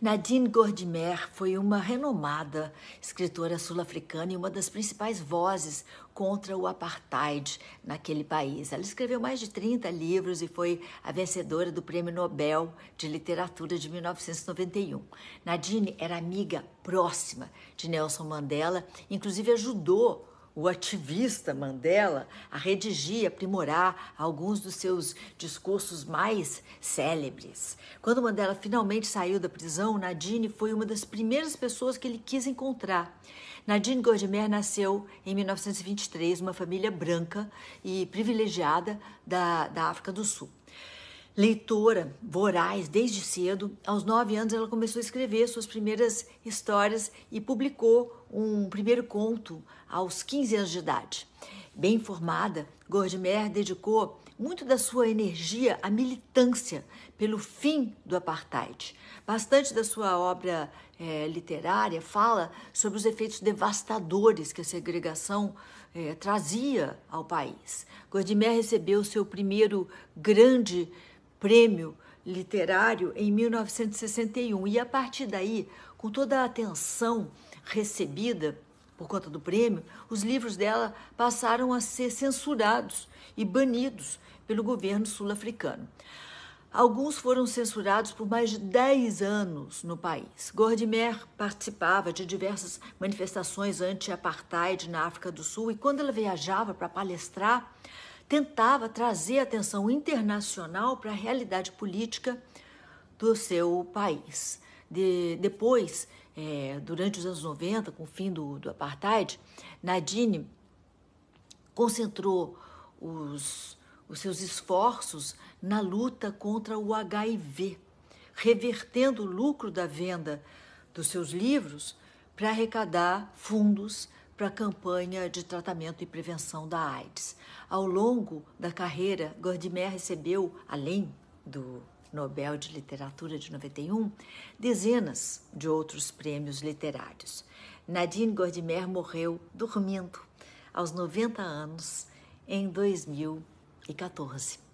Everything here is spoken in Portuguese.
Nadine Gordimer foi uma renomada escritora sul-africana e uma das principais vozes contra o apartheid naquele país. Ela escreveu mais de 30 livros e foi a vencedora do Prêmio Nobel de Literatura de 1991. Nadine era amiga próxima de Nelson Mandela, inclusive ajudou o ativista Mandela a redigir e aprimorar alguns dos seus discursos mais célebres. Quando Mandela finalmente saiu da prisão, Nadine foi uma das primeiras pessoas que ele quis encontrar. Nadine Gordimer nasceu em 1923, uma família branca e privilegiada da, da África do Sul. Leitora voraz desde cedo, aos nove anos ela começou a escrever suas primeiras histórias e publicou um primeiro conto aos 15 anos de idade. Bem formada, Gordimer dedicou muito da sua energia à militância pelo fim do apartheid. Bastante da sua obra é, literária fala sobre os efeitos devastadores que a segregação é, trazia ao país. Gordimer recebeu seu primeiro grande prêmio literário em 1961. E a partir daí, com toda a atenção recebida por conta do prêmio, os livros dela passaram a ser censurados e banidos pelo governo sul-africano. Alguns foram censurados por mais de 10 anos no país. Gordimer participava de diversas manifestações anti-apartheid na África do Sul e, quando ela viajava para palestrar, tentava trazer atenção internacional para a realidade política do seu país. De, depois, é, durante os anos 90, com o fim do, do apartheid, Nadine concentrou os, os seus esforços na luta contra o HIV, revertendo o lucro da venda dos seus livros para arrecadar fundos para a campanha de tratamento e prevenção da AIDS. Ao longo da carreira, Gordimer recebeu, além do Nobel de Literatura de 91, dezenas de outros prêmios literários. Nadine Gordimer morreu dormindo aos 90 anos em 2014.